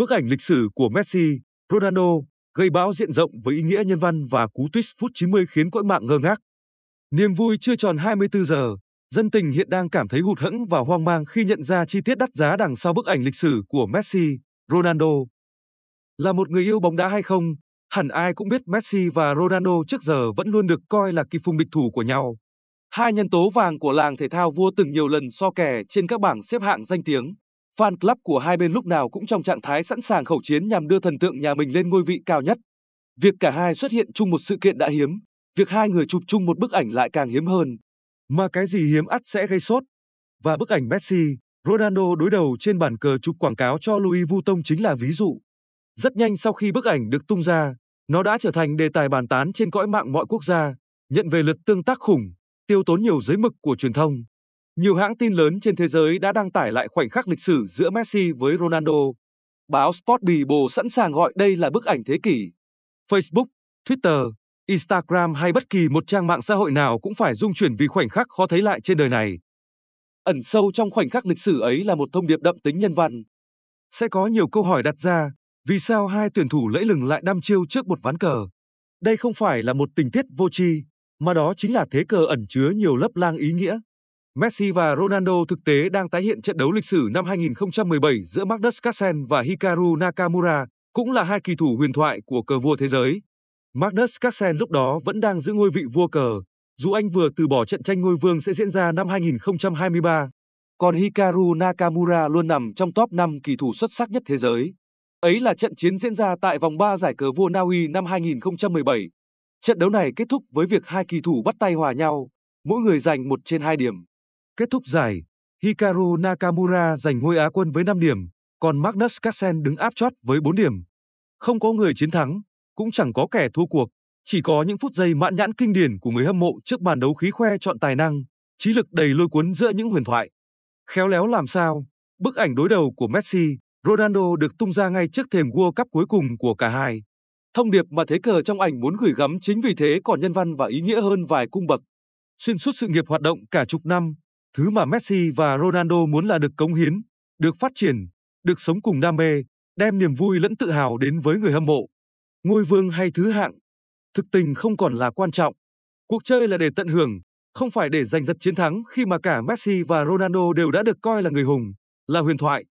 Bức ảnh lịch sử của Messi, Ronaldo gây bão diện rộng với ý nghĩa nhân văn và cú twist phút 90 khiến cõi mạng ngơ ngác. Niềm vui chưa tròn 24 giờ, dân tình hiện đang cảm thấy hụt hẫng và hoang mang khi nhận ra chi tiết đắt giá đằng sau bức ảnh lịch sử của Messi, Ronaldo. Là một người yêu bóng đá hay không, hẳn ai cũng biết Messi và Ronaldo trước giờ vẫn luôn được coi là kỳ phùng địch thủ của nhau. Hai nhân tố vàng của làng thể thao vua từng nhiều lần so kè trên các bảng xếp hạng danh tiếng fan club của hai bên lúc nào cũng trong trạng thái sẵn sàng khẩu chiến nhằm đưa thần tượng nhà mình lên ngôi vị cao nhất. Việc cả hai xuất hiện chung một sự kiện đã hiếm, việc hai người chụp chung một bức ảnh lại càng hiếm hơn. Mà cái gì hiếm ắt sẽ gây sốt. Và bức ảnh Messi, Ronaldo đối đầu trên bàn cờ chụp quảng cáo cho Louis Vuitton chính là ví dụ. Rất nhanh sau khi bức ảnh được tung ra, nó đã trở thành đề tài bàn tán trên cõi mạng mọi quốc gia, nhận về lượt tương tác khủng, tiêu tốn nhiều giấy mực của truyền thông. Nhiều hãng tin lớn trên thế giới đã đăng tải lại khoảnh khắc lịch sử giữa Messi với Ronaldo. Báo Sport Bible sẵn sàng gọi đây là bức ảnh thế kỷ. Facebook, Twitter, Instagram hay bất kỳ một trang mạng xã hội nào cũng phải rung chuyển vì khoảnh khắc khó thấy lại trên đời này. Ẩn sâu trong khoảnh khắc lịch sử ấy là một thông điệp đậm tính nhân văn. Sẽ có nhiều câu hỏi đặt ra, vì sao hai tuyển thủ lẫy lừng lại đăm chiêu trước một ván cờ? Đây không phải là một tình tiết vô tri, mà đó chính là thế cờ ẩn chứa nhiều lớp lang ý nghĩa. Messi và Ronaldo thực tế đang tái hiện trận đấu lịch sử năm 2017 giữa Magnus Carlsen và Hikaru Nakamura, cũng là hai kỳ thủ huyền thoại của cờ vua thế giới. Magnus Carlsen lúc đó vẫn đang giữ ngôi vị vua cờ, dù anh vừa từ bỏ trận tranh ngôi vương sẽ diễn ra năm 2023. Còn Hikaru Nakamura luôn nằm trong top 5 kỳ thủ xuất sắc nhất thế giới. Ấy là trận chiến diễn ra tại vòng 3 giải cờ vua Na Uy năm 2017. Trận đấu này kết thúc với việc hai kỳ thủ bắt tay hòa nhau, mỗi người giành một trên hai điểm. Kết thúc giải, Hikaru Nakamura giành ngôi Á quân với 5 điểm, còn Magnus Carlsen đứng áp chót với 4 điểm. Không có người chiến thắng, cũng chẳng có kẻ thua cuộc, chỉ có những phút giây mãn nhãn kinh điển của người hâm mộ trước bàn đấu khí khoe chọn tài năng, trí lực đầy lôi cuốn giữa những huyền thoại. Khéo léo làm sao, bức ảnh đối đầu của Messi, Ronaldo được tung ra ngay trước thềm World Cup cuối cùng của cả hai. Thông điệp mà thế cờ trong ảnh muốn gửi gắm chính vì thế còn nhân văn và ý nghĩa hơn vài cung bậc. Xuyên suốt sự nghiệp hoạt động cả chục năm, Thứ mà Messi và Ronaldo muốn là được cống hiến, được phát triển, được sống cùng đam mê, đem niềm vui lẫn tự hào đến với người hâm mộ. Ngôi vương hay thứ hạng, thực tình không còn là quan trọng. Cuộc chơi là để tận hưởng, không phải để giành giật chiến thắng khi mà cả Messi và Ronaldo đều đã được coi là người hùng, là huyền thoại.